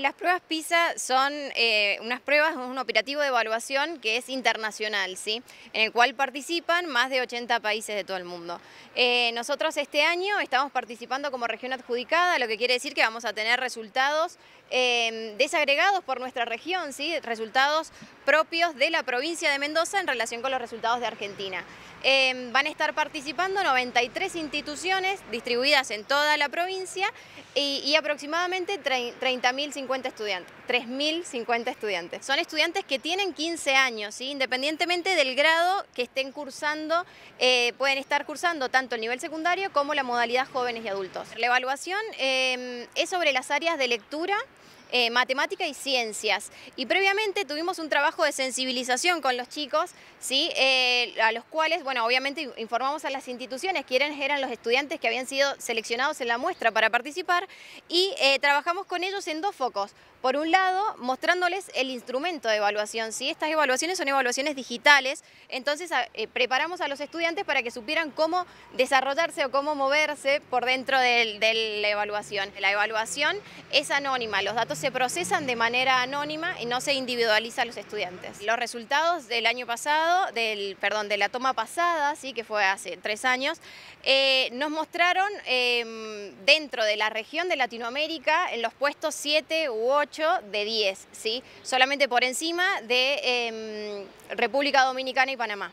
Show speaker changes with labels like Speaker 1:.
Speaker 1: Las pruebas PISA son eh, unas pruebas, un operativo de evaluación que es internacional, ¿sí? en el cual participan más de 80 países de todo el mundo. Eh, nosotros este año estamos participando como región adjudicada, lo que quiere decir que vamos a tener resultados em, desagregados por nuestra región, ¿sí? resultados propios de la provincia de Mendoza en relación con los resultados de Argentina. Em, van a estar participando 93 instituciones distribuidas en toda la provincia y, aproximadamente 30.050 estudiantes, 3.050 estudiantes. Son estudiantes que tienen 15 años, independientemente del grado que estén cursando, eh, pueden estar cursando tanto el nivel secundario como la modalidad jóvenes y adultos. La evaluación em, es sobre las áreas de lectura, eh, matemática y ciencias. Y previamente tuvimos un trabajo de sensibilización con los chicos, ¿sí? Eh, a los cuales, bueno, obviamente informamos a las instituciones, que eran, los estudiantes que habían sido seleccionados en la muestra para participar, y eh, trabajamos con ellos en dos focos. Por un lado, mostrándoles el instrumento de evaluación, Estas evaluaciones son evaluaciones digitales, entonces ah, preparamos a los estudiantes para que supieran cómo desarrollarse o cómo moverse por dentro de la evaluación. La evaluación es anónima, los datos se procesan de manera anónima y no se individualiza a los estudiantes. Los resultados del año pasado, del, perdón, de la toma pasada, ¿sí? que fue hace tres años, eh, nos mostraron em, dentro de la región de Latinoamérica en los puestos 7 u 8 de 10, ¿sí? solamente por encima de em, República Dominicana y Panamá.